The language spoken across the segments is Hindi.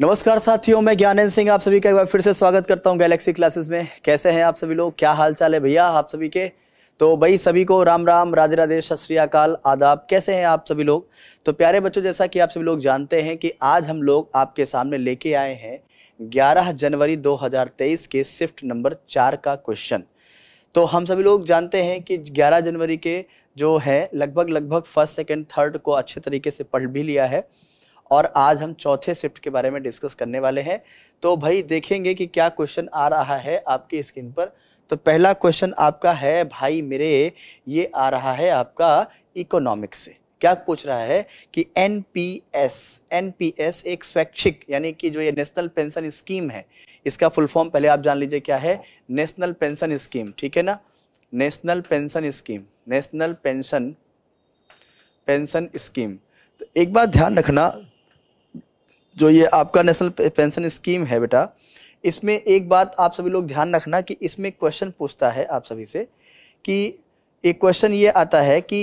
नमस्कार साथियों मैं ज्ञानेन्द्र सिंह आप सभी का एक बार फिर से स्वागत करता हूं गैलेक्सी क्लासेस में कैसे हैं आप सभी लोग क्या हाल चाल है भैया आप सभी के तो भाई सभी को राम राम राधे राधे सत श्रीकाल आदाब कैसे हैं आप सभी लोग तो प्यारे बच्चों जैसा कि आप सभी लोग जानते हैं कि आज हम लोग आपके सामने लेके आए हैं ग्यारह जनवरी दो के शिफ्ट नंबर चार का क्वेश्चन तो हम सभी लोग जानते हैं कि 11 जनवरी के जो है लगभग लगभग फर्स्ट सेकेंड थर्ड को अच्छे तरीके से पढ़ भी लिया है और आज हम चौथे शिफ्ट के बारे में डिस्कस करने वाले हैं तो भाई देखेंगे कि क्या क्वेश्चन आ रहा है आपकी स्क्रीन पर तो पहला क्वेश्चन आपका है भाई मेरे ये आ रहा है आपका इकोनॉमिक्स से क्या पूछ रहा है कि N P S N P S एक स्वैच्छिक यानी कि जो ये नेशनल पेंशन स्कीम है इसका फुल फॉर्म पहले आप जान लीजिए क्या है नेशनल पेंशन स्कीम ठीक है ना national pension scheme national pension pension scheme तो एक बात ध्यान रखना जो ये आपका नेशनल पेंशन स्कीम है बेटा इसमें एक बात आप सभी लोग ध्यान रखना कि इसमें क्वेश्चन पूछता है आप सभी से कि एक क्वेश्चन ये आता है कि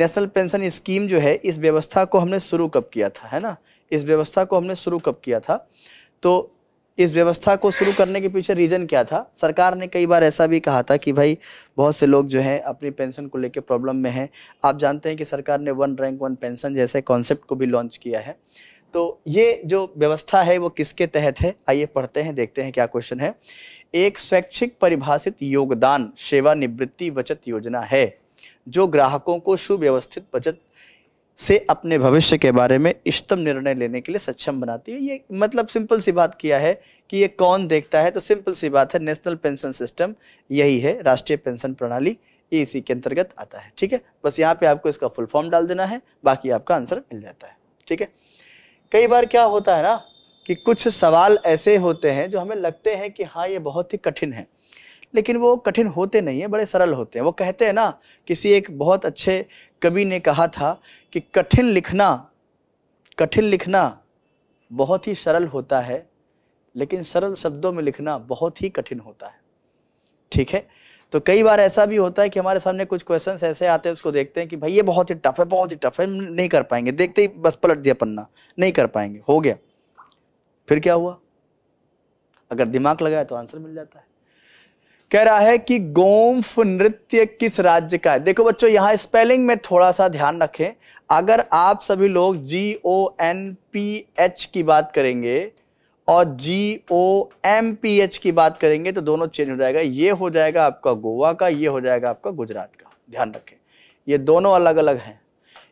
नेशनल पेंशन स्कीम जो है इस व्यवस्था को हमने शुरू कब किया था है ना इस व्यवस्था को हमने शुरू कब किया था तो इस व्यवस्था को शुरू करने के पीछे रीज़न क्या था सरकार ने कई बार ऐसा भी कहा था कि भाई बहुत से लोग जो हैं अपनी पेंशन को लेकर प्रॉब्लम में हैं आप जानते हैं कि सरकार ने वन रैंक वन पेंशन जैसे कॉन्सेप्ट को भी लॉन्च किया है तो ये जो व्यवस्था है वो किसके तहत है आइए पढ़ते हैं देखते हैं क्या क्वेश्चन है एक स्वैच्छिक परिभाषित योगदान सेवानिवृत्ति बचत योजना है जो ग्राहकों को सुव्यवस्थित बचत से अपने भविष्य के बारे में इष्टम निर्णय लेने के लिए सक्षम बनाती है ये मतलब सिंपल सी बात किया है कि ये कौन देखता है तो सिंपल सी बात है नेशनल पेंशन सिस्टम यही है राष्ट्रीय पेंशन प्रणाली ये इसी के अंतर्गत आता है ठीक है बस यहाँ पे आपको इसका फुल फॉर्म डाल देना है बाकी आपका आंसर मिल जाता है ठीक है कई बार क्या होता है ना कि कुछ सवाल ऐसे होते हैं जो हमें लगते हैं कि हाँ ये बहुत ही कठिन है लेकिन वो कठिन होते नहीं है बड़े सरल होते हैं वो कहते हैं ना किसी एक बहुत अच्छे कवि ने कहा था कि कठिन लिखना कठिन लिखना बहुत ही सरल होता है लेकिन सरल शब्दों में लिखना बहुत ही कठिन होता है ठीक है तो कई बार ऐसा भी होता है कि हमारे सामने कुछ क्वेश्चन ऐसे आते हैं उसको देखते हैं कि भाई ये बहुत ही टफ है बहुत ही टफ है नहीं कर पाएंगे देखते ही बस पलट दिया पन्ना नहीं कर पाएंगे हो गया फिर क्या हुआ अगर दिमाग लगाए तो आंसर मिल जाता है कह रहा है कि गोम्फ नृत्य किस राज्य का है देखो बच्चों यहां स्पेलिंग में थोड़ा सा ध्यान रखें अगर आप सभी लोग G O N P H की बात करेंगे और G O M P H की बात करेंगे तो दोनों चेंज हो जाएगा ये हो जाएगा आपका गोवा का ये हो जाएगा आपका गुजरात का ध्यान रखें ये दोनों अलग अलग हैं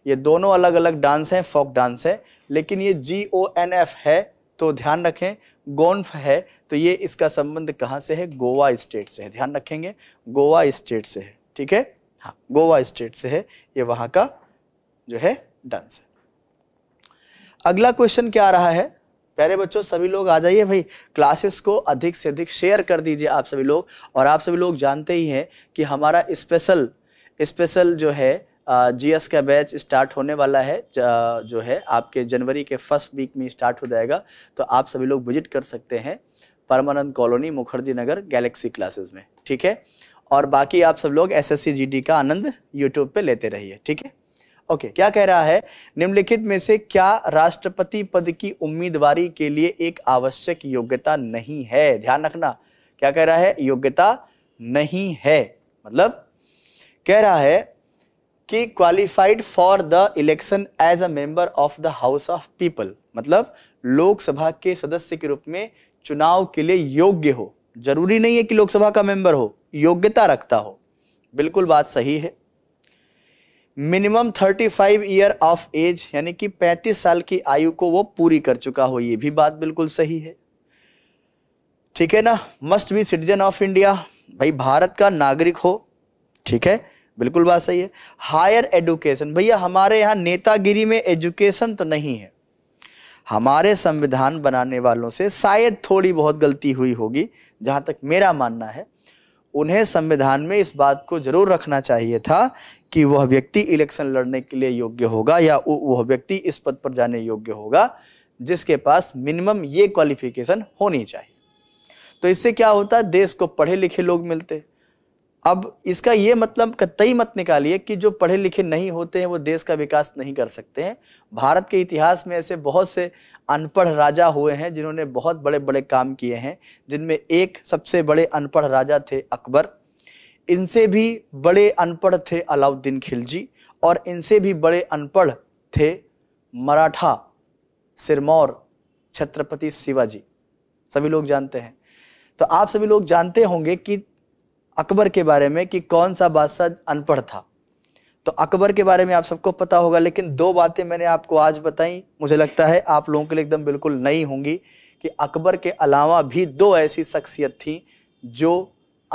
ये दोनों अलग अलग डांस हैं फोक डांस है लेकिन ये जी ओ एन एफ है तो ध्यान रखें गोन्फ है तो ये इसका संबंध कहाँ से है गोवा स्टेट से है ध्यान रखेंगे गोवा स्टेट से है ठीक है हाँ गोवा स्टेट से है ये वहाँ का जो है डांस है अगला क्वेश्चन क्या आ रहा है प्यारे बच्चों सभी लोग आ जाइए भाई क्लासेस को अधिक से अधिक शेयर कर दीजिए आप सभी लोग और आप सभी लोग जानते ही हैं कि हमारा स्पेशल स्पेशल जो है जीएस का बैच स्टार्ट होने वाला है जो है आपके जनवरी के फर्स्ट वीक में स्टार्ट हो जाएगा तो आप सभी लोग विजिट कर सकते हैं Parmanand colony Mukherjee Nagar Galaxy classes में ठीक है और बाकी आप सब लोग जी डी का आनंद यूट्यूब पर लेते रहिए ठीक है ओके okay, क्या कह रहा है निम्नलिखित में से क्या राष्ट्रपति पद की उम्मीदवारी के लिए एक आवश्यक योग्यता नहीं है ध्यान रखना क्या कह रहा है योग्यता नहीं है मतलब कह रहा है कि qualified for the election as a member of the house of people मतलब लोकसभा के सदस्य के रूप में चुनाव के लिए योग्य हो जरूरी नहीं है कि लोकसभा का मेंबर हो योग्यता रखता हो बिल्कुल बात सही है मिनिमम 35 ईयर ऑफ एज यानी कि 35 साल की आयु को वो पूरी कर चुका हो ये भी बात बिल्कुल सही है ठीक है ना must be citizen of India भाई भारत का नागरिक हो ठीक है बिल्कुल बात सही है हायर एजुकेशन भैया हमारे यहाँ नेतागिरी में एजुकेशन तो नहीं है हमारे संविधान बनाने वालों से शायद थोड़ी बहुत गलती हुई होगी जहाँ तक मेरा मानना है उन्हें संविधान में इस बात को जरूर रखना चाहिए था कि वह व्यक्ति इलेक्शन लड़ने के लिए योग्य होगा या वह व्यक्ति इस पद पर जाने योग्य होगा जिसके पास मिनिमम ये क्वालिफिकेशन होनी चाहिए तो इससे क्या होता देश को पढ़े लिखे लोग मिलते अब इसका ये मतलब कतई मत निकालिए कि जो पढ़े लिखे नहीं होते हैं वो देश का विकास नहीं कर सकते हैं भारत के इतिहास में ऐसे बहुत से अनपढ़ राजा हुए हैं जिन्होंने बहुत बड़े बड़े काम किए हैं जिनमें एक सबसे बड़े अनपढ़ राजा थे अकबर इनसे भी बड़े अनपढ़ थे अलाउद्दीन खिलजी और इनसे भी बड़े अनपढ़ थे मराठा सिरमौर छत्रपति शिवाजी सभी लोग जानते हैं तो आप सभी लोग जानते होंगे कि अकबर के बारे में कि कौन सा बादशाह अनपढ़ था तो अकबर के बारे में आप सबको पता होगा लेकिन दो बातें मैंने आपको आज बताई मुझे लगता है आप लोगों के लिए एकदम बिल्कुल नई होंगी कि अकबर के अलावा भी दो ऐसी शख्सियत थी जो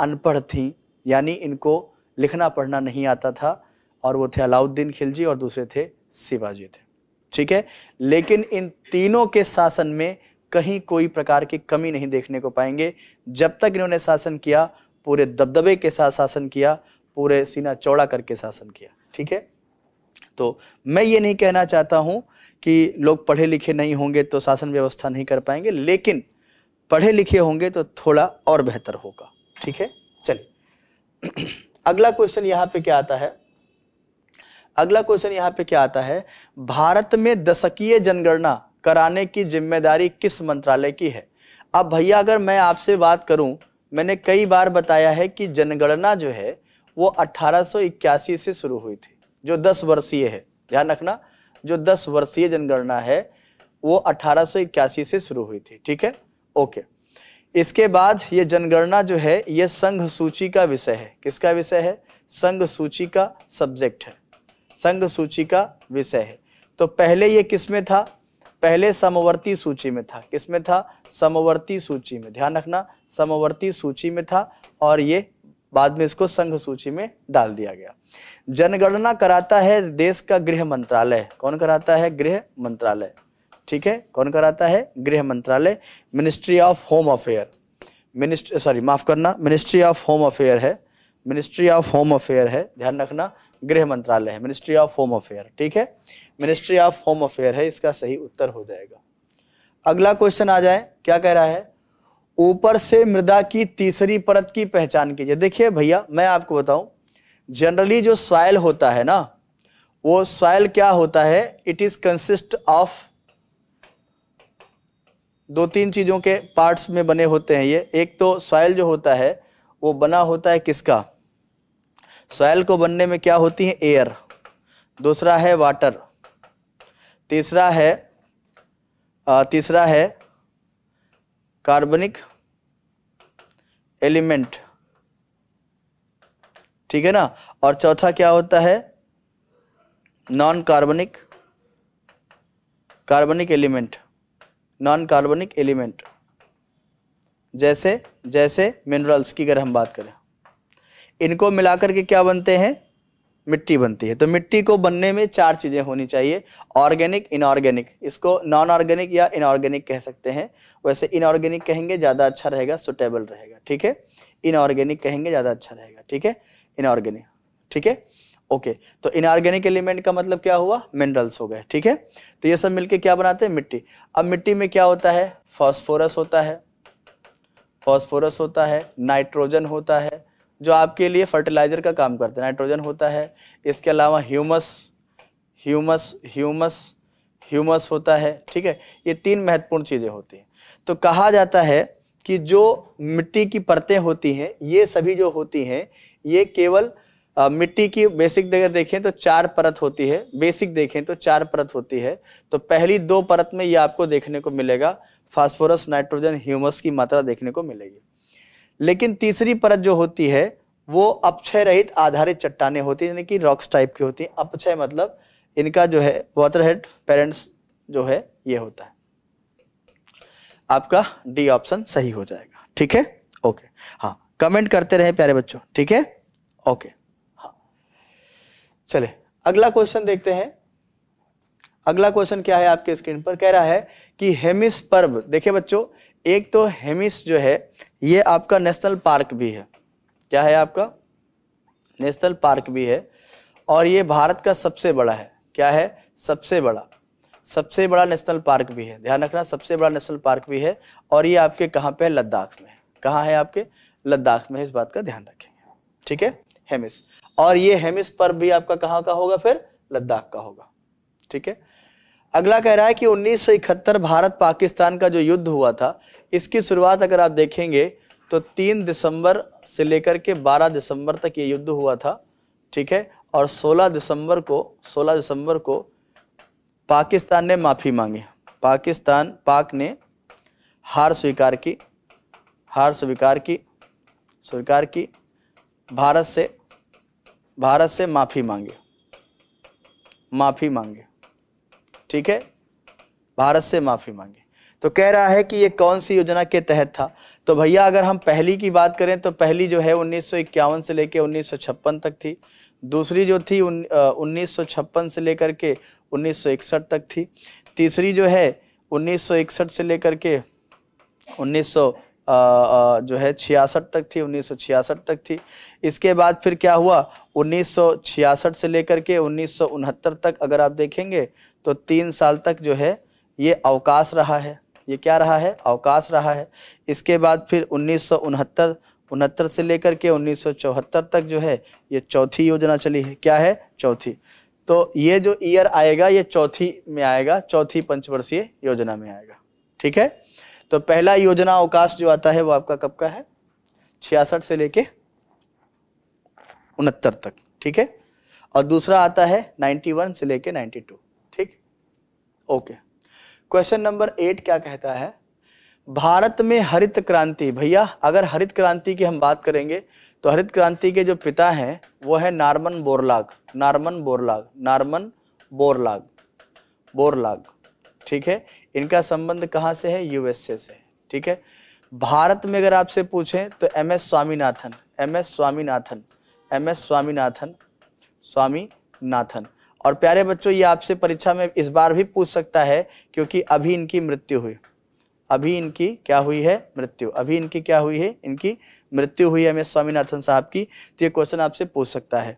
अनपढ़ थी यानी इनको लिखना पढ़ना नहीं आता था और वो थे अलाउद्दीन खिलजी और दूसरे थे शिवाजी थे ठीक है लेकिन इन तीनों के शासन में कहीं कोई प्रकार की कमी नहीं देखने को पाएंगे जब तक इन्होंने शासन किया पूरे दबदबे के साथ शासन किया पूरे सीना चौड़ा करके शासन किया ठीक है तो मैं ये नहीं कहना चाहता हूं कि लोग पढ़े लिखे नहीं होंगे तो शासन व्यवस्था नहीं कर पाएंगे लेकिन पढ़े लिखे होंगे तो थोड़ा और बेहतर होगा ठीक है चलिए अगला क्वेश्चन यहां पे क्या आता है अगला क्वेश्चन यहां पे क्या आता है भारत में दशकीय जनगणना कराने की जिम्मेदारी किस मंत्रालय की है अब भैया अगर मैं आपसे बात करूं मैंने कई बार बताया है कि जनगणना जो है वो 1881 से शुरू हुई थी जो 10 वर्षीय है ध्यान रखना जो 10 वर्षीय जनगणना है वो 1881 से शुरू हुई थी ठीक है ओके इसके बाद ये जनगणना जो है ये संघ सूची का विषय है किसका विषय है संघ सूची का सब्जेक्ट है संघ सूची का विषय है तो पहले ये किस में था पहले समवर्ती सूची में था किसमें था समवर्ती सूची में ध्यान रखना समवर्ती सूची में था और ये बाद में इसको संघ सूची में डाल दिया गया जनगणना कराता है देश का गृह मंत्रालय कौन कराता है गृह मंत्रालय ठीक है कौन कराता है गृह मंत्रालय ministry of home affair ministry sorry माफ करना मिनिस्ट्री ऑफ होम अफेयर है मिनिस्ट्री ऑफ होम अफेयर है ध्यान रखना गृह मंत्रालय है मिनिस्ट्री ऑफ होम अफेयर ठीक है मिनिस्ट्री ऑफ होम अफेयर है इसका सही उत्तर हो जाएगा अगला क्वेश्चन आ जाए क्या कह रहा है ऊपर से मृदा की तीसरी परत की पहचान कीजिए देखिए भैया मैं आपको बताऊं जनरली जो सॉयल होता है ना वो सॉयल क्या होता है इट इज कंसिस्ट ऑफ दो तीन चीज़ों के पार्ट्स में बने होते हैं ये एक तो सॉयल जो होता है वो बना होता है किसका सॉयल को बनने में क्या होती है एयर दूसरा है वाटर तीसरा है तीसरा है कार्बनिक एलिमेंट ठीक है ना और चौथा क्या होता है नॉन कार्बनिक कार्बनिक एलिमेंट नॉन कार्बनिक एलिमेंट जैसे जैसे मिनरल्स की अगर हम बात करें इनको मिलाकर के क्या बनते हैं मिट्टी बनती है तो मिट्टी को बनने में चार चीज़ें होनी चाहिए ऑर्गेनिक इनऑर्गेनिक इसको नॉन ऑर्गेनिक या इनऑर्गेनिक कह सकते हैं वैसे इनऑर्गेनिक कहेंगे ज़्यादा अच्छा रहेगा सुटेबल रहेगा ठीक है इनऑर्गेनिक कहेंगे ज़्यादा अच्छा रहेगा ठीक है इनऑर्गेनिक ठीक है ओके तो इनऑर्गेनिक एलिमेंट का मतलब क्या हुआ मिनरल्स हो गए ठीक है तो ये सब मिलके क्या बनाते हैं मिट्टी अब मिट्टी में क्या होता है फॉस्फोरस होता है फॉस्फोरस होता है नाइट्रोजन होता है जो आपके लिए फर्टिलाइज़र का काम करते हैं नाइट्रोजन होता है इसके अलावा ह्यूमस ह्यूमस ह्यूमस ह्यूमस होता है ठीक है ये तीन महत्वपूर्ण चीज़ें होती हैं तो कहा जाता है कि जो मिट्टी की परतें होती हैं ये सभी जो होती हैं ये केवल आ, मिट्टी की बेसिक अगर देखें तो चार परत होती है बेसिक देखें तो चार परत होती है तो पहली दो परत में ये आपको देखने को मिलेगा फास्फोरस नाइट्रोजन ह्यूमस की मात्रा देखने को मिलेगी लेकिन तीसरी परत जो होती है वो अपक्षय रहित आधारित चट्टाने होती है यानी कि रॉक्स टाइप की होती हैं अपक्षय मतलब इनका जो है वाटर हेड पेरेंट्स जो है ये होता है आपका डी ऑप्शन सही हो जाएगा ठीक है ओके हाँ कमेंट करते रहे प्यारे बच्चों ठीक है ओके हाँ चले अगला क्वेश्चन देखते हैं अगला क्वेश्चन क्या है आपके स्क्रीन पर कह रहा है कि हेमिस पर्व देखिए बच्चों एक तो हेमिस जो है ये आपका नेशनल पार्क भी है क्या है आपका नेशनल पार्क भी है और ये भारत का सबसे बड़ा है क्या है सबसे बड़ा सबसे बड़ा नेशनल पार्क भी है ध्यान रखना सबसे बड़ा नेशनल पार्क भी है और ये आपके कहाँ पे है लद्दाख में कहाँ है आपके लद्दाख में इस बात का ध्यान रखेंगे ठीक है हेमिस और ये हेमिस पर्व भी आपका कहाँ का होगा फिर लद्दाख का होगा ठीक है अगला कह रहा है कि उन्नीस भारत पाकिस्तान का जो युद्ध हुआ था इसकी शुरुआत अगर आप देखेंगे तो तीन दिसंबर से लेकर के बारह दिसंबर तक ये युद्ध हुआ था ठीक है और 16 दिसंबर को 16 दिसंबर को पाकिस्तान ने माफ़ी मांगी पाकिस्तान पाक ने हार स्वीकार की हार स्वीकार की स्वीकार की भारत से भारत से माफ़ी मांगी माफ़ी मांगी ठीक है भारत से माफ़ी मांगे तो कह रहा है कि ये कौन सी योजना के तहत था तो भैया अगर हम पहली की बात करें तो पहली जो है उन्नीस से लेकर उन्नीस तक थी दूसरी जो थी उन्नीस से लेकर के उन्नीस तक थी तीसरी जो है उन्नीस से लेकर के उन्नीस जो है छियासठ तक थी उन्नीस तक थी इसके बाद फिर क्या हुआ उन्नीस से लेकर के उन्नीस तक अगर आप देखेंगे तो तीन साल तक जो है ये अवकाश रहा है ये क्या रहा है अवकाश रहा है इसके बाद फिर उन्नीस उनहत्तर से लेकर के उन्नीस तक जो है ये चौथी योजना चली है क्या है चौथी तो ये जो ईयर आएगा ये चौथी में आएगा चौथी पंचवर्षीय योजना में आएगा ठीक है तो पहला योजना अवकाश जो आता है वो आपका कब का है छियासठ से लेके उनहत्तर तक ठीक है और दूसरा आता है 91 से लेके 92 ओके क्वेश्चन नंबर एट क्या कहता है भारत में हरित क्रांति भैया अगर हरित क्रांति की हम बात करेंगे तो हरित क्रांति के जो पिता हैं वो है Norman Borlaug Norman Borlaug Norman Borlaug Borlaug ठीक है इनका संबंध कहाँ से है यूएसए से ठीक है भारत में अगर आपसे पूछें तो M S Swaminathan M S Swaminathan M S Swaminathan Swaminathan और प्यारे बच्चों ये आपसे परीक्षा में इस बार भी पूछ सकता है क्योंकि अभी इनकी मृत्यु हुई अभी इनकी क्या हुई है मृत्यु अभी इनकी क्या हुई है इनकी मृत्यु हुई है स्वामीनाथन साहब की तो ये क्वेश्चन आपसे पूछ सकता है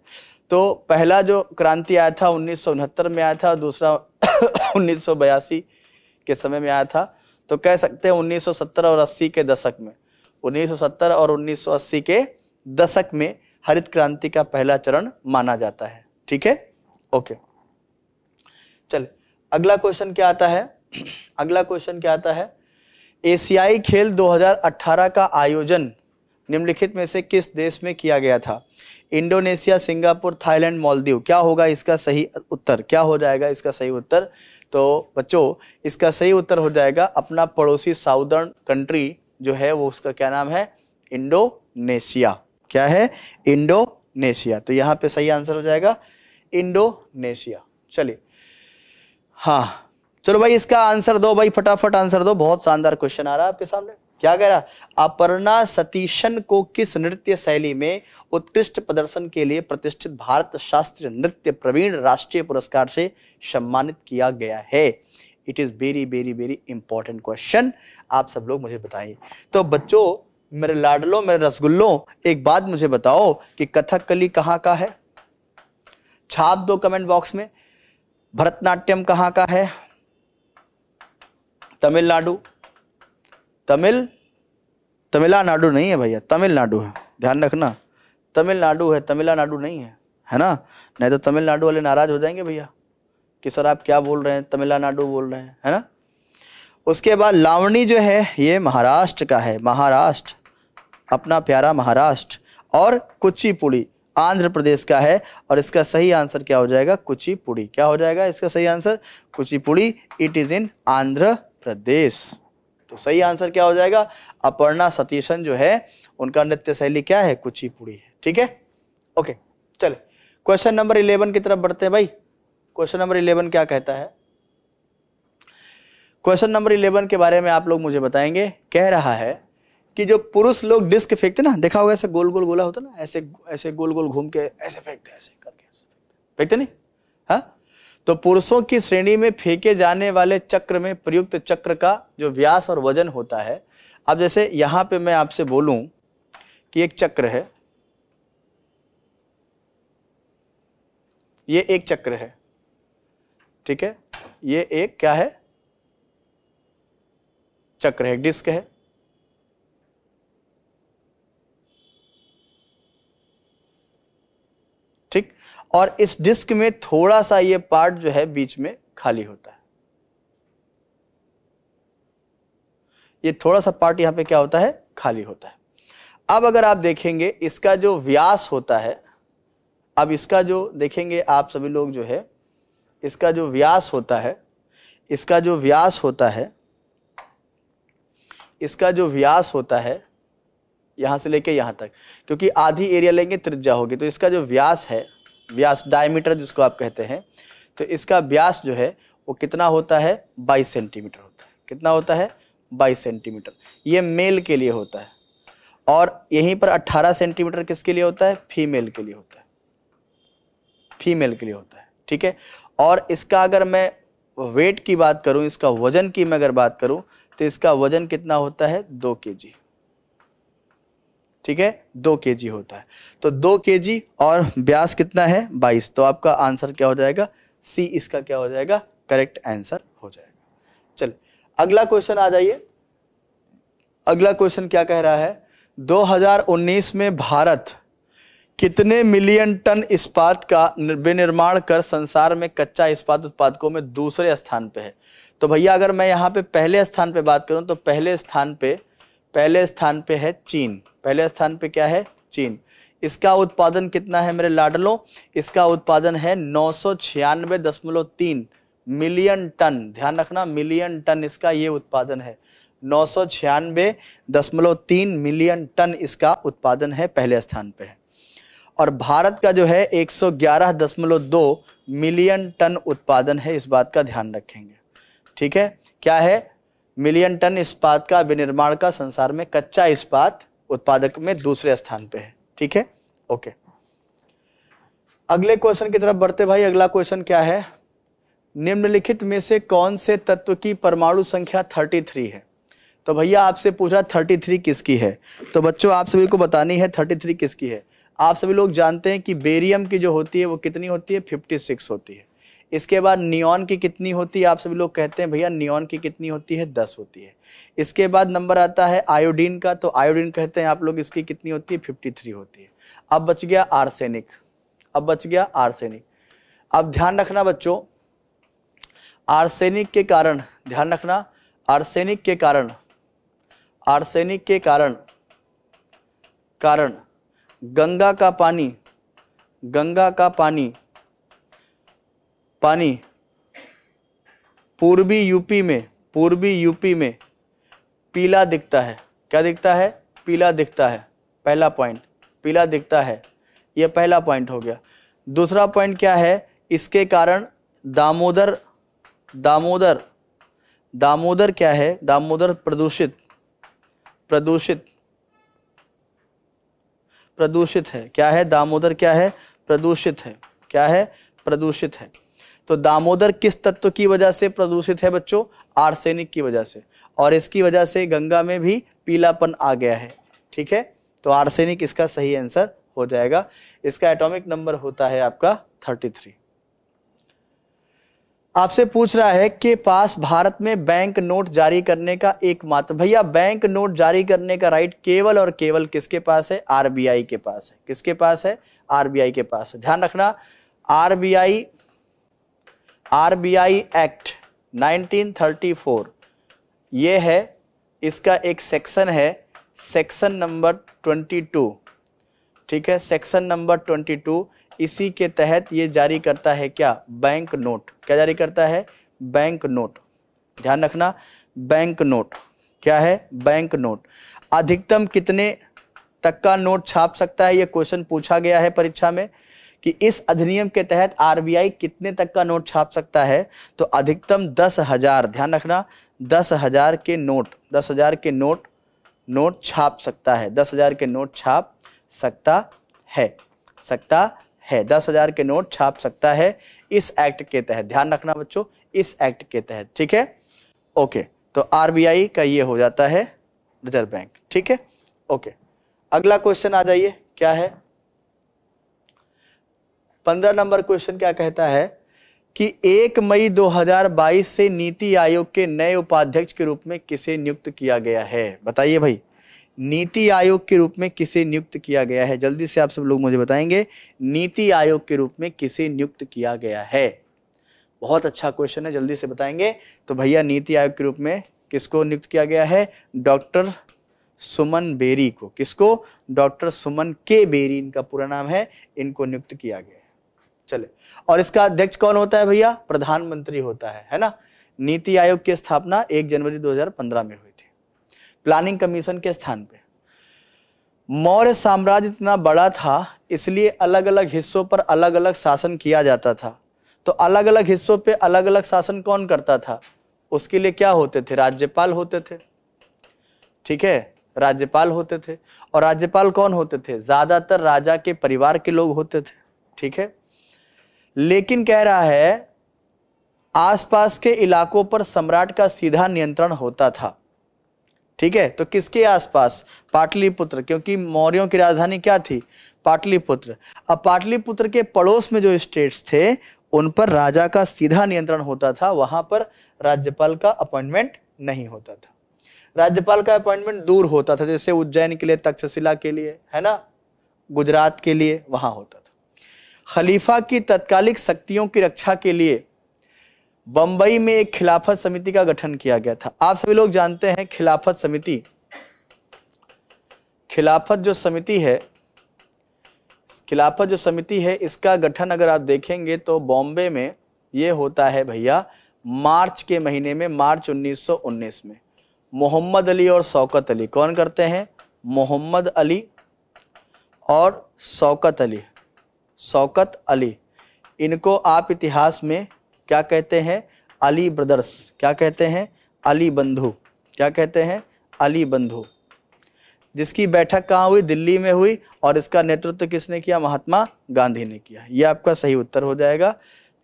तो पहला जो क्रांति आया था उन्नीस में आया था और दूसरा उन्नीस के समय में आया था तो कह सकते हैं 1970 और 80 के दशक में 1970 और 1980 के दशक में हरित क्रांति का पहला चरण माना जाता है ठीक है ओके चले अगला क्वेश्चन क्या आता है अगला क्वेश्चन क्या आता है एशियाई खेल 2018 का आयोजन निम्नलिखित में से किस देश में किया गया था इंडोनेशिया सिंगापुर थाईलैंड मालदीव क्या होगा इसका सही उत्तर क्या हो जाएगा इसका सही उत्तर तो बच्चों इसका सही उत्तर हो जाएगा अपना पड़ोसी साउदर्न कंट्री जो है वो उसका क्या नाम है इंडोनेशिया क्या है इंडोनेशिया तो यहाँ पे सही आंसर हो जाएगा इंडोनेशिया चलिए हाँ चलो भाई इसका आंसर दो भाई फटाफट आंसर दो बहुत शानदार क्वेश्चन आ रहा है आपके सामने क्या कह रहा अपर्णा सतीशन को किस नृत्य शैली में उत्कृष्ट प्रदर्शन के लिए प्रतिष्ठित भारत शास्त्रीय नृत्य प्रवीण राष्ट्रीय पुरस्कार से सम्मानित किया गया है it is very very very important question आप सब लोग मुझे बताइए तो बच्चों मेरे लाडलो मेरे रसगुल्लो एक बात मुझे बताओ कि कथकली कहाँ का है छाप दो कमेंट बॉक्स में भरतनाट्यम कहाँ का है तमिलनाडु तमिल तमिलनाडु नहीं है भैया तमिलनाडु है ध्यान रखना तमिलनाडु है तमिलनाडु नहीं है है ना नहीं तो तमिलनाडु वाले नाराज हो जाएंगे भैया कि सर आप क्या बोल रहे हैं तमिलनाडु बोल रहे हैं है ना उसके बाद लावणी जो है ये महाराष्ट्र का है महाराष्ट्र अपना प्यारा महाराष्ट्र और कुचिपुड़ी आंध्र प्रदेश का है और इसका सही आंसर क्या हो जाएगा कुचिपुड़ी क्या हो जाएगा इसका सही answer Kuchipudi it is in Andhra Pradesh तो सही आंसर क्या हो जाएगा अपर्णा सतीशन जो है उनका नृत्य शैली क्या है कुचिपुड़ी है ठीक है ओके चले क्वेश्चन नंबर इलेवन की तरफ बढ़ते हैं भाई क्वेश्चन नंबर इलेवन क्या कहता है क्वेश्चन नंबर इलेवन के बारे में आप लोग मुझे बताएंगे कह रहा है कि जो पुरुष लोग डिस्क फेंकते ना देखा होगा ऐसे गोल गोल गोला होता ना ऐसे ऐसे गोल गोल घूम के ऐसे फेंकते ऐसे करके फेंकते नहीं हाँ तो पुरुषों की श्रेणी में फेंके जाने वाले चक्र में प्रयुक्त चक्र का जो व्यास और वजन होता है अब जैसे यहां पे मैं आपसे बोलूं कि एक चक्र है ये एक चक्र है ठीक है ये एक क्या है चक्र है डिस्क है और इस डिस्क में थोड़ा सा ये पार्ट जो है बीच में खाली होता है ये थोड़ा सा पार्ट यहां पे क्या होता है खाली होता है अब अगर आप देखेंगे इसका जो व्यास होता है अब इसका जो देखेंगे आप सभी लोग जो है इसका जो व्यास होता है इसका जो व्यास होता है इसका जो व्यास होता है यहां से लेके यहां तक क्योंकि आधी एरिया लेंगे त्रिज्या होगी तो इसका जो व्यास है व्यास डायमीटर जिसको आप कहते हैं तो इसका व्यास जो है वो कितना होता है बाईस सेंटीमीटर होता है कितना होता है बाईस सेंटीमीटर ये मेल के लिए होता है और यहीं पर 18 सेंटीमीटर किसके लिए होता है फीमेल के लिए होता है फीमेल के लिए होता है ठीक है और इसका अगर मैं वेट की बात करूं इसका वजन की मैं अगर बात करूं तो इसका वजन कितना होता है दो के जी ठीक है दो के जी होता है तो दो के जी और ब्यास कितना है बाईस तो आपका आंसर क्या हो जाएगा सी इसका क्या हो जाएगा करेक्ट आंसर हो जाएगा चल अगला क्वेश्चन आ जाइए अगला क्वेश्चन क्या कह रहा है 2019 में भारत कितने मिलियन टन इस्पात का विनिर्माण कर संसार में कच्चा इस्पात उत्पादकों में दूसरे स्थान पे है तो भैया अगर मैं यहाँ पे पहले स्थान पे बात करूँ तो पहले स्थान पे पहले स्थान पे है चीन पहले स्थान पे क्या है चीन इसका उत्पादन कितना है मेरे लाडलो इसका उत्पादन है नौ मिलियन टन ध्यान रखना मिलियन टन इसका ये उत्पादन है नौ मिलियन टन इसका उत्पादन है पहले स्थान पे है और भारत का जो है 111.2 मिलियन टन उत्पादन है इस बात का ध्यान रखेंगे ठीक है क्या है मिलियन टन इस्पात का विनिर्माण का संसार में कच्चा इस्पात उत्पादक में दूसरे स्थान पे है ठीक है ओके अगले क्वेश्चन की तरफ बढ़ते भाई अगला क्वेश्चन क्या है निम्नलिखित में से कौन से तत्व की परमाणु संख्या 33 है तो भैया आपसे पूछा 33 किसकी है तो बच्चों आप सभी को बतानी है 33 किसकी है आप सभी लोग जानते हैं कि बेरियम की जो होती है वो कितनी होती है 56 होती है इसके बाद नियॉन की कितनी होती है आप सभी लोग कहते हैं भैया नियॉन की कितनी होती है दस होती है इसके बाद नंबर आता है आयोडीन का तो आयोडीन कहते हैं आप लोग इसकी कितनी होती है फिफ्टी थ्री होती है अब बच गया आर्सेनिक अब बच गया आर्सेनिक अब ध्यान रखना बच्चों आर्सेनिक के कारण ध्यान रखना आर्सेनिक के कारण आर्सेनिक के कारण कारण गंगा का पानी गंगा का पानी पानी पूर्वी यूपी में पूर्वी यूपी में पीला दिखता है क्या दिखता है पीला दिखता है पहला पॉइंट पीला दिखता है यह पहला पॉइंट हो गया दूसरा पॉइंट क्या है इसके कारण दामोदर दामोदर दामोदर क्या है दामोदर प्रदूषित प्रदूषित प्रदूषित है क्या है दामोदर क्या है प्रदूषित है क्या है प्रदूषित है तो दामोदर किस तत्व की वजह से प्रदूषित है बच्चों आर्सेनिक की वजह से और इसकी वजह से गंगा में भी पीलापन आ गया है ठीक है तो आर्सेनिक इसका सही आंसर हो जाएगा इसका एटॉमिक नंबर होता है आपका 33 आपसे पूछ रहा है कि पास भारत में बैंक नोट जारी करने का एकमात्र भैया बैंक नोट जारी करने का राइट केवल और केवल किसके पास है आरबीआई के पास है किसके पास है आरबीआई के पास है ध्यान रखना आरबीआई आरबीआई एक्ट 1934 ये है इसका एक सेक्शन है सेक्शन नंबर 22 ठीक है सेक्शन नंबर 22 इसी के तहत ये जारी करता है क्या बैंक नोट क्या जारी करता है बैंक नोट ध्यान रखना बैंक नोट क्या है बैंक नोट अधिकतम कितने तक का नोट छाप सकता है ये क्वेश्चन पूछा गया है परीक्षा में कि इस अधिनियम के तहत आरबीआई कितने तक का नोट छाप सकता है तो अधिकतम दस हजार ध्यान रखना दस हजार के नोट दस हजार के नोट नोट छाप सकता है दस हजार के नोट छाप सकता है सकता है दस हजार के नोट छाप सकता है इस एक्ट के तहत ध्यान रखना बच्चों इस एक्ट के तहत ठीक है ओके तो आरबीआई का ये हो जाता है रिजर्व बैंक ठीक है ओके अगला क्वेश्चन आ जाइए क्या है पंद्रह नंबर क्वेश्चन क्या कहता है कि एक मई 2022 से नीति आयोग के नए उपाध्यक्ष के रूप में किसे नियुक्त किया गया है बताइए भाई नीति आयोग के रूप में किसे नियुक्त किया गया है जल्दी से आप सब लोग मुझे बताएंगे नीति आयोग के रूप में किसे नियुक्त किया गया है बहुत अच्छा क्वेश्चन है जल्दी से बताएंगे तो भैया नीति आयोग के रूप में किसको नियुक्त किया गया है डॉक्टर सुमन बेरी को किसको डॉक्टर सुमन के बेरी इनका पूरा नाम है इनको नियुक्त किया गया है चले और इसका अध्यक्ष कौन होता है भैया प्रधानमंत्री होता है है ना नीति आयोग की स्थापना 1 जनवरी 2015 में हुई थी प्लानिंग कमीशन के स्थान पे मौर्य साम्राज्य इतना बड़ा था इसलिए अलग अलग हिस्सों पर अलग अलग शासन किया जाता था तो अलग अलग हिस्सों पे अलग अलग शासन कौन करता था उसके लिए क्या होते थे राज्यपाल होते थे ठीक है राज्यपाल होते थे और राज्यपाल कौन होते थे ज्यादातर राजा के परिवार के लोग होते थे ठीक है लेकिन कह रहा है आसपास के इलाकों पर सम्राट का सीधा नियंत्रण होता था ठीक है तो किसके आसपास पाटलिपुत्र क्योंकि मौर्यों की राजधानी क्या थी पाटलिपुत्र अब पाटलिपुत्र के पड़ोस में जो स्टेट्स थे उन पर राजा का सीधा नियंत्रण होता था वहां पर राज्यपाल का अपॉइंटमेंट नहीं होता था राज्यपाल का अपॉइंटमेंट दूर होता था जैसे उज्जैन के लिए तक्षशिला के लिए है ना गुजरात के लिए वहां होता था खलीफा की तत्कालिक शक्तियों की रक्षा के लिए बम्बई में एक खिलाफत समिति का गठन किया गया था आप सभी लोग जानते हैं खिलाफत समिति खिलाफत जो समिति है खिलाफत जो समिति है इसका गठन अगर आप देखेंगे तो बॉम्बे में ये होता है भैया मार्च के महीने में मार्च 1919 में मोहम्मद अली और शौकत अली कौन करते हैं मोहम्मद अली और शौकत अली शौकत अली इनको आप इतिहास में क्या कहते हैं अली ब्रदर्स क्या कहते हैं अली बंधु क्या कहते हैं अली बंधु जिसकी बैठक कहाँ हुई दिल्ली में हुई और इसका नेतृत्व तो किसने किया महात्मा गांधी ने किया ये आपका सही उत्तर हो जाएगा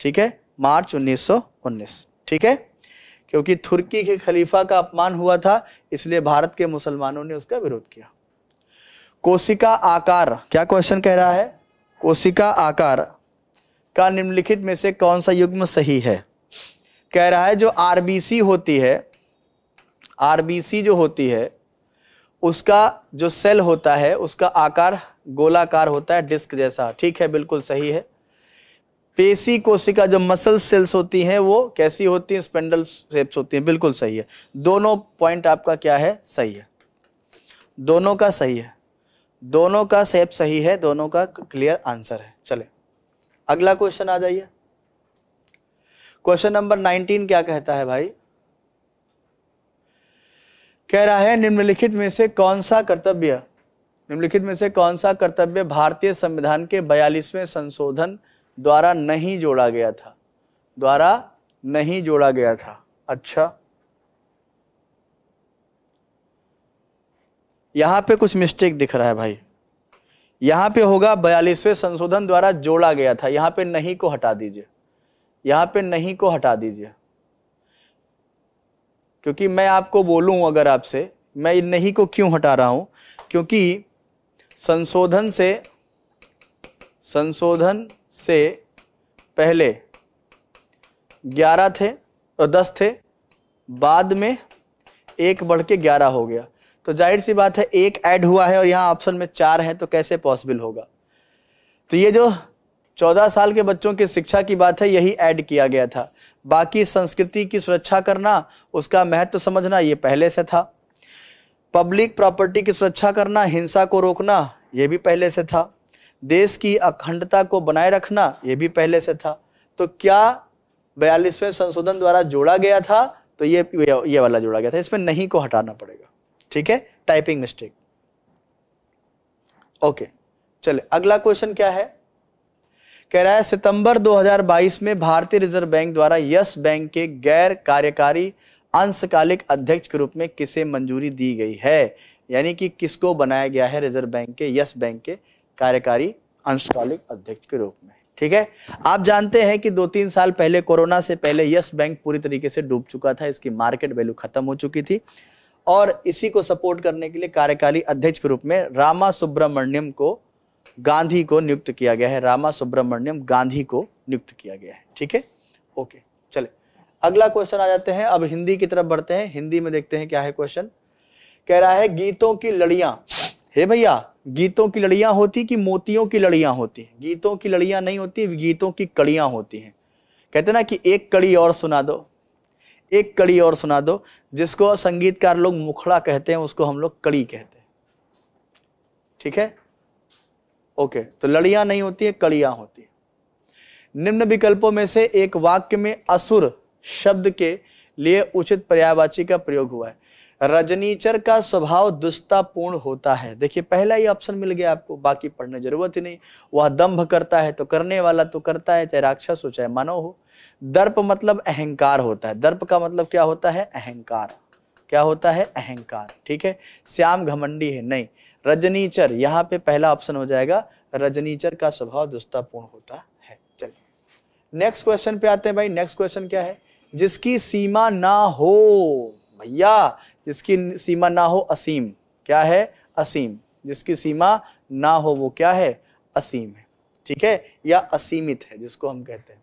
ठीक है मार्च 1919 ठीक है क्योंकि तुर्की के खलीफा का अपमान हुआ था इसलिए भारत के मुसलमानों ने उसका विरोध किया कोशिका आकार क्या क्वेश्चन कह रहा है कोशिका आकार का निम्नलिखित में से कौन सा युग्म सही है कह रहा है जो आरबीसी होती है आरबीसी जो होती है उसका जो सेल होता है उसका आकार गोलाकार होता है डिस्क जैसा ठीक है बिल्कुल सही है पेशी कोशिका जो मसल सेल्स होती हैं वो कैसी होती हैं स्पेंडल शेप्स होती हैं बिल्कुल सही है दोनों पॉइंट आपका क्या है सही है दोनों का सही है दोनों का सेप सही है दोनों का क्लियर आंसर है चले अगला क्वेश्चन आ जाइए क्वेश्चन नंबर 19 क्या कहता है भाई कह रहा है निम्नलिखित में से कौन सा कर्तव्य निम्नलिखित में से कौन सा कर्तव्य भारतीय संविधान के बयालीसवें संशोधन द्वारा नहीं जोड़ा गया था द्वारा नहीं जोड़ा गया था अच्छा यहाँ पे कुछ मिस्टेक दिख रहा है भाई यहाँ पे होगा बयालीसवें संशोधन द्वारा जोड़ा गया था यहाँ पे नहीं को हटा दीजिए यहाँ पे नहीं को हटा दीजिए क्योंकि मैं आपको बोलूँ अगर आपसे मैं नहीं को क्यों हटा रहा हूं क्योंकि संशोधन से संशोधन से पहले ग्यारह थे और दस थे बाद में एक बढ़ के ग्यारह हो गया तो जाहिर सी बात है एक ऐड हुआ है और यहाँ ऑप्शन में चार है तो कैसे पॉसिबल होगा तो ये जो चौदह साल के बच्चों की शिक्षा की बात है यही ऐड किया गया था बाकी संस्कृति की सुरक्षा करना उसका महत्व समझना ये पहले से था पब्लिक प्रॉपर्टी की सुरक्षा करना हिंसा को रोकना ये भी पहले से था देश की अखंडता को बनाए रखना ये भी पहले से था तो क्या बयालीसवें संशोधन द्वारा जोड़ा गया था तो ये ये वाला जोड़ा गया था इसमें नहीं को हटाना पड़ेगा ठीक है टाइपिंग मिस्टेक ओके चले अगला क्वेश्चन क्या है कह रहा है सितंबर 2022 में भारतीय रिजर्व बैंक द्वारा यस बैंक के गैर कार्यकारी अंशकालिक अध्यक्ष के रूप में किसे मंजूरी दी गई है यानी कि किसको बनाया गया है रिजर्व बैंक के यस बैंक के कार्यकारी अंशकालिक अध्यक्ष के रूप में ठीक है आप जानते हैं कि दो तीन साल पहले कोरोना से पहले यस बैंक पूरी तरीके से डूब चुका था इसकी मार्केट वैल्यू खत्म हो चुकी थी और इसी को सपोर्ट करने के लिए कार्यकारी अध्यक्ष के रूप में रामा सुब्रमण्यम को गांधी को नियुक्त किया गया है रामा सुब्रमण्यम गांधी को नियुक्त किया गया है ठीक है ओके चले अगला क्वेश्चन आ जाते हैं अब हिंदी की तरफ बढ़ते हैं हिंदी में देखते हैं क्या है क्वेश्चन कह रहा है गीतों की लड़िया हे भैया गीतों की लड़िया होती कि मोतियों की लड़ियां होती गीतों की लड़िया नहीं होती गीतों की कड़ियां होती हैं कहते ना कि एक कड़ी और सुना दो एक कड़ी और सुना दो जिसको संगीतकार लोग मुखड़ा कहते हैं उसको हम लोग कड़ी कहते हैं ठीक है ओके तो लड़ियां नहीं होती है कड़ियां होती है निम्न विकल्पों में से एक वाक्य में असुर शब्द के लिए उचित पर्यायवाची का प्रयोग हुआ है रजनीचर का स्वभाव दुष्टापूर्ण होता है देखिए पहला ही ऑप्शन मिल गया आपको बाकी पढ़ने जरूरत ही नहीं वह दंभ करता है तो करने वाला तो करता है चाहे राक्षस हो चाहे मानव हो दर्प मतलब अहंकार होता है दर्प का मतलब क्या होता है अहंकार क्या होता है अहंकार ठीक है श्याम घमंडी है नहीं रजनीचर यहाँ पे पहला ऑप्शन हो जाएगा रजनीचर का स्वभाव दुस्तापूर्ण होता है चलिए नेक्स्ट क्वेश्चन पे आते हैं भाई नेक्स्ट क्वेश्चन क्या है जिसकी सीमा ना हो भैया जिसकी सीमा ना हो असीम क्या है असीम जिसकी सीमा ना हो वो क्या है असीम है ठीक है या असीमित है जिसको हम कहते हैं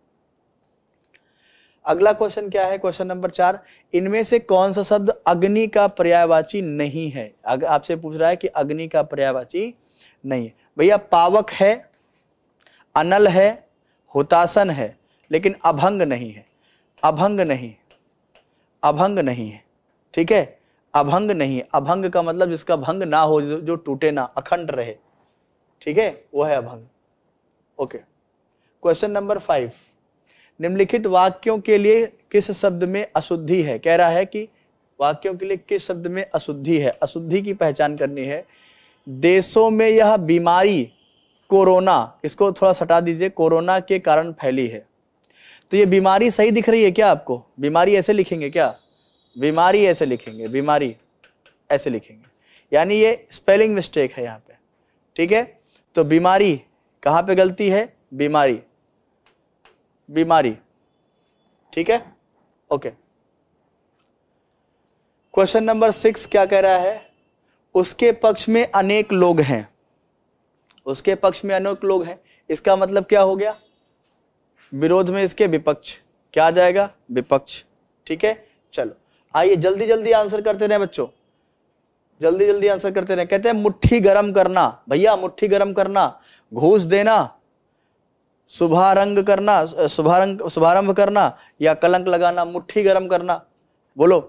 अगला क्वेश्चन क्या है क्वेश्चन नंबर चार इनमें से कौन सा शब्द अग्नि का पर्यायवाची नहीं है अगर आपसे पूछ रहा है कि अग्नि का पर्यायवाची नहीं है भैया पावक है अनल है होतासन है लेकिन अभंग नहीं है अभंग नहीं अभंग नहीं है ठीक है अभंग नहीं अभंग का मतलब जिसका भंग ना हो जो, टूटे ना अखंड रहे ठीक है वो है अभंग ओके क्वेश्चन नंबर फाइव निम्नलिखित वाक्यों के लिए किस शब्द में अशुद्धि है कह रहा है कि वाक्यों के लिए किस शब्द में अशुद्धि है अशुद्धि की पहचान करनी है देशों में यह बीमारी कोरोना इसको थोड़ा सटा दीजिए कोरोना के कारण फैली है तो ये बीमारी सही दिख रही है क्या आपको बीमारी ऐसे लिखेंगे क्या बीमारी ऐसे लिखेंगे बीमारी ऐसे लिखेंगे यानी ये स्पेलिंग मिस्टेक है यहाँ पे ठीक है तो बीमारी कहाँ पे गलती है बीमारी बीमारी ठीक है ओके क्वेश्चन नंबर सिक्स क्या कह रहा है उसके पक्ष में अनेक लोग हैं उसके पक्ष में अनेक लोग हैं इसका मतलब क्या हो गया विरोध में इसके विपक्ष क्या आ जाएगा विपक्ष ठीक है चलो आइए जल्दी जल्दी आंसर करते रहे बच्चों जल्दी जल्दी आंसर करते रहे कहते हैं मुट्ठी गर्म करना भैया मुट्ठी गर्म करना घूस देना शुभारंग करना शुभारंग शुभारंभ करना या कलंक लगाना मुट्ठी गर्म करना बोलो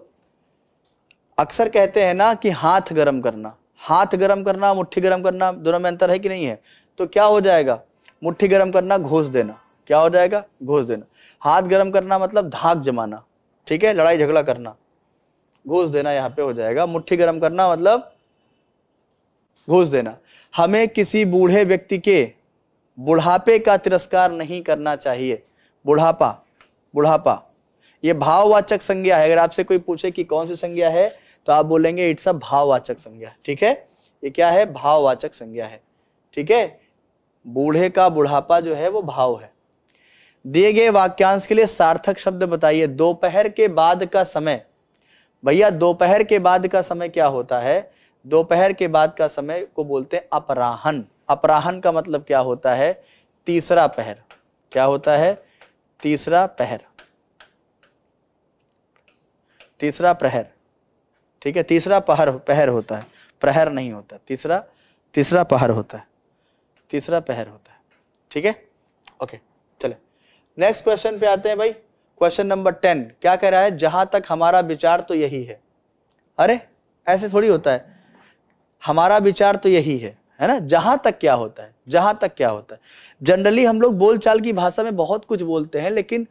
अक्सर कहते हैं ना कि हाथ गर्म करना हाथ गर्म करना मुट्ठी गर्म करना दोनों में अंतर है कि नहीं है तो क्या हो जाएगा मुट्ठी गर्म करना घोस देना क्या हो जाएगा घोस देना हाथ गर्म करना मतलब धाक जमाना ठीक है लड़ाई झगड़ा करना घूस देना यहाँ पे हो जाएगा मुट्ठी गर्म करना मतलब घूस देना हमें किसी बूढ़े व्यक्ति के बुढ़ापे का तिरस्कार नहीं करना चाहिए बुढ़ापा बुढ़ापा ये भाववाचक संज्ञा है अगर आपसे कोई पूछे कि कौन सी संज्ञा है तो आप बोलेंगे इट्स अ भाववाचक संज्ञा ठीक है ये क्या है भाववाचक संज्ञा है ठीक है बूढ़े का बुढ़ापा जो है वो भाव है दिए गए वाक्यांश के लिए सार्थक शब्द बताइए दोपहर के बाद का समय भैया दोपहर के बाद का समय क्या होता है दोपहर के बाद का समय को बोलते हैं अपराहन अपराहन का मतलब क्या होता है तीसरा पहर क्या होता है तीसरा पहर तीसरा प्रहर ठीक है तीसरा पहर पहर होता है प्रहर नहीं होता तीसरा तीसरा पहर होता है तीसरा पहर होता है ठीक है ओके चले नेक्स्ट क्वेश्चन पे आते हैं भाई क्वेश्चन नंबर टेन क्या कह रहा है जहां तक हमारा विचार तो यही है अरे ऐसे थोड़ी होता है हमारा विचार तो यही है है ना जहां तक क्या होता है जहां तक क्या होता है जनरली हम लोग बोलचाल की भाषा में बहुत कुछ बोलते हैं लेकिन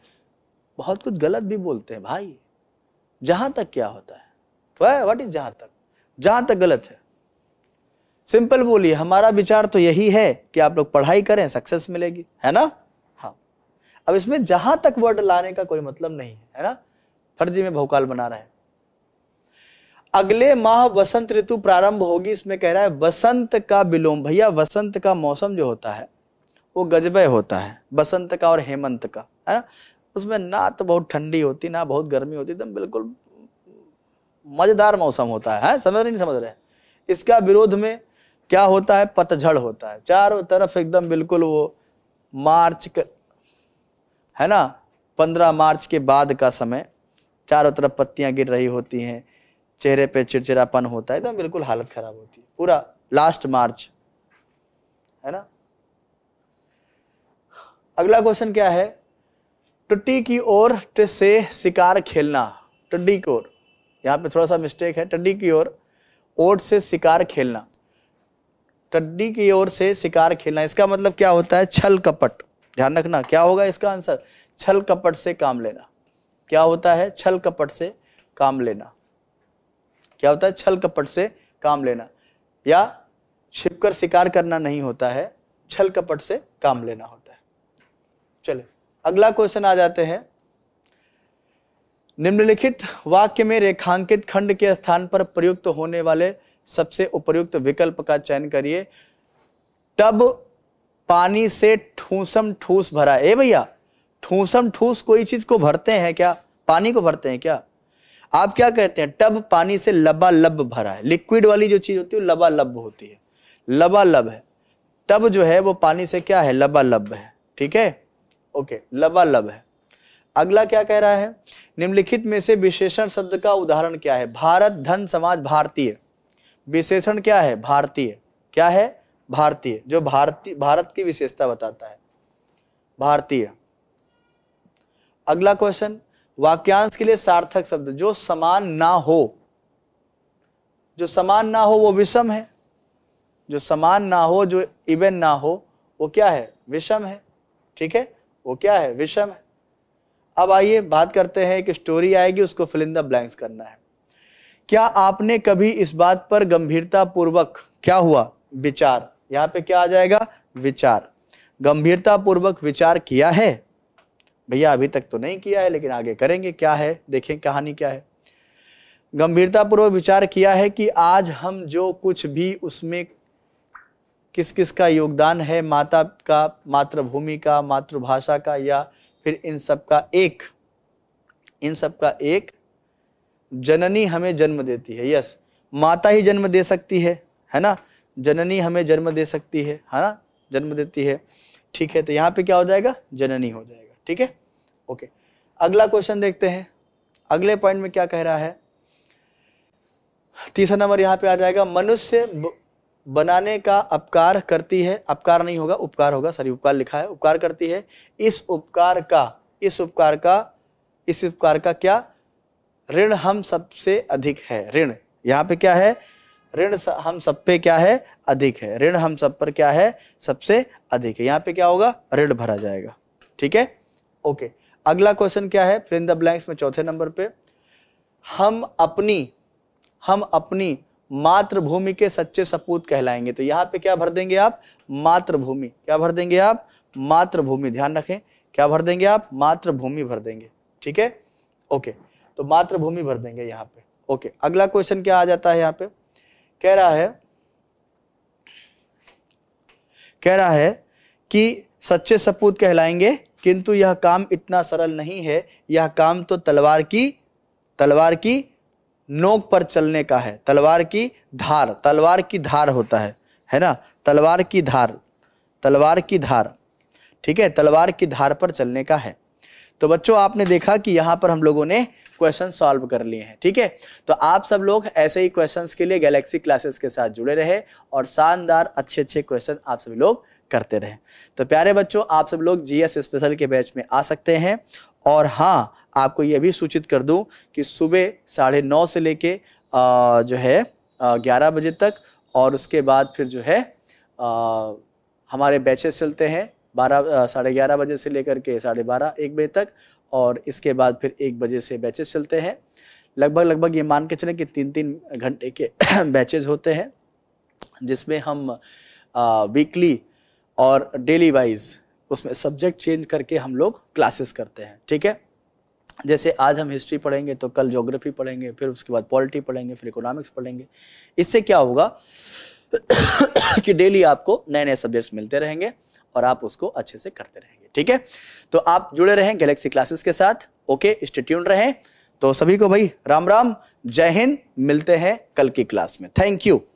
बहुत कुछ गलत भी बोलते हैं भाई जहां तक क्या होता है व्हाट इज जहां तक जहां तक गलत है सिंपल बोलिए हमारा विचार तो यही है कि आप लोग पढ़ाई करें सक्सेस मिलेगी है ना अब इसमें जहां तक वर्ड लाने का कोई मतलब नहीं है ना फर्जी में बहुकाल बना रहा है अगले माह वसंत ऋतु प्रारंभ होगी इसमें कह रहा है वसंत का विलोम भैया वसंत का मौसम जो होता है वो गजबे होता है बसंत का और हेमंत का है ना उसमें ना तो बहुत ठंडी होती ना बहुत गर्मी होती एकदम बिल्कुल मजेदार मौसम होता है, है? समझ रहे नहीं समझ रहे इसका विरोध में क्या होता है पतझड़ होता है चारों तरफ एकदम बिल्कुल वो मार्च है ना पंद्रह मार्च के बाद का समय चारों तरफ पत्तियां गिर रही होती हैं चेहरे पे चिड़चिड़ापन होता है एकदम बिल्कुल हालत खराब होती है पूरा लास्ट मार्च है ना अगला क्वेश्चन क्या है टट्टी की ओर से शिकार खेलना टड्डी की ओर यहाँ पे थोड़ा सा मिस्टेक है टड्डी की ओर ओट से शिकार खेलना टड्डी की ओर से शिकार खेलना इसका मतलब क्या होता है छल कपट ध्यान रखना क्या होगा इसका आंसर छल कपट से काम लेना क्या होता है छल कपट से काम लेना क्या होता है छल कपट से काम लेना या छिपकर शिकार करना नहीं होता है छल कपट से काम लेना होता है चले अगला क्वेश्चन आ जाते हैं निम्नलिखित वाक्य में रेखांकित खंड के स्थान पर प्रयुक्त होने वाले सबसे उपयुक्त विकल्प का चयन करिए टब पानी से ठूसम ठूस भरा ए भैया ठूसम ठूस कोई चीज को भरते हैं क्या पानी को भरते हैं क्या आप क्या कहते हैं टब पानी से लबा लब भरा है लिक्विड वाली जो चीज होती है लबा लब होती है लबा लब है टब जो है वो पानी से क्या है लबा लब है ठीक है ओके लबा लब है अगला क्या कह रहा है निम्नलिखित में से विशेषण शब्द का उदाहरण क्या है भारत धन समाज भारतीय विशेषण क्या है भारतीय क्या है भारतीय जो भारतीय भारत की विशेषता बताता है भारतीय अगला क्वेश्चन वाक्यांश के लिए सार्थक शब्द जो समान ना हो जो समान ना हो वो विषम है जो समान ना हो जो इवन ना हो वो क्या है विषम है ठीक है वो क्या है विषम है अब आइए बात करते हैं कि स्टोरी आएगी उसको फिल इन द ब्लैंक्स करना है क्या आपने कभी इस बात पर गंभीरता पूर्वक क्या हुआ विचार यहाँ पे क्या आ जाएगा विचार गंभीरता पूर्वक विचार किया है भैया अभी तक तो नहीं किया है लेकिन आगे करेंगे क्या है देखें कहानी क्या है गंभीरता पूर्वक विचार किया है कि आज हम जो कुछ भी उसमें किस किस का योगदान है माता का मातृभूमि का मातृभाषा का या फिर इन सब का एक इन सब का एक जननी हमें जन्म देती है यस माता ही जन्म दे सकती है है ना जननी हमें जन्म दे सकती है है ना जन्म देती है ठीक है तो यहाँ पे क्या हो जाएगा जननी हो जाएगा ठीक है ओके अगला क्वेश्चन देखते हैं अगले पॉइंट में क्या कह रहा है तीसरा नंबर यहाँ पे आ जाएगा मनुष्य बनाने का अपकार करती है अपकार नहीं होगा उपकार होगा सॉरी उपकार लिखा है उपकार करती है इस उपकार का इस उपकार का इस उपकार का क्या ऋण हम सबसे अधिक है ऋण यहाँ पे क्या है ऋण हम सब पे क्या है अधिक है ऋण हम सब पर क्या है सबसे अधिक है यहाँ पे क्या होगा ऋण भरा जाएगा ठीक है ओके अगला क्वेश्चन क्या है फिर इन द ब्लैंक्स में चौथे नंबर पे हम अपनी हम अपनी मातृभूमि के सच्चे सपूत कहलाएंगे तो यहाँ पे क्या भर देंगे आप मातृभूमि क्या भर देंगे आप मातृभूमि ध्यान रखें क्या भर देंगे आप मातृभूमि भर देंगे ठीक है ओके तो मातृभूमि भर देंगे यहाँ पे ओके अगला क्वेश्चन क्या आ जाता है यहाँ पे कह रहा है कह रहा है कि सच्चे सपूत कहलाएंगे किंतु यह काम इतना सरल नहीं है यह काम तो तलवार की तलवार की नोक पर चलने का है तलवार की धार तलवार की धार होता है है ना तलवार की धार तलवार की धार ठीक है तलवार की धार पर चलने का है तो बच्चों आपने देखा कि यहाँ पर हम लोगों ने क्वेश्चन सॉल्व कर लिए हैं ठीक है तो आप सब लोग ऐसे ही क्वेश्चन के लिए गैलेक्सी क्लासेस के साथ जुड़े रहे और शानदार अच्छे अच्छे क्वेश्चन आप सभी लोग करते रहे तो प्यारे बच्चों आप सब लोग जी स्पेशल के बैच में आ सकते हैं और हाँ आपको ये भी सूचित कर दूं कि सुबह साढ़े नौ से लेके जो है ग्यारह बजे तक और उसके बाद फिर जो है आ, हमारे बैचेस चलते हैं बारह साढ़े ग्यारह बजे से लेकर के साढ़े बारह एक बजे तक और इसके बाद फिर एक बजे से बैचेस चलते हैं लगभग लगभग ये मान के चलें कि तीन तीन घंटे के बैचेज होते हैं जिसमें हम आ, वीकली और डेली वाइज उसमें सब्जेक्ट चेंज करके हम लोग क्लासेस करते हैं ठीक है जैसे आज हम हिस्ट्री पढ़ेंगे तो कल जोग्राफी पढ़ेंगे फिर उसके बाद पॉलिटी पढ़ेंगे फिर इकोनॉमिक्स पढ़ेंगे इससे क्या होगा कि डेली आपको नए नए सब्जेक्ट्स मिलते रहेंगे और आप उसको अच्छे से करते रहेंगे ठीक है तो आप जुड़े रहें गैलेक्सी क्लासेस के साथ ओके स्टेट्यून रहें तो सभी को भाई राम राम जय हिंद मिलते हैं कल की क्लास में थैंक यू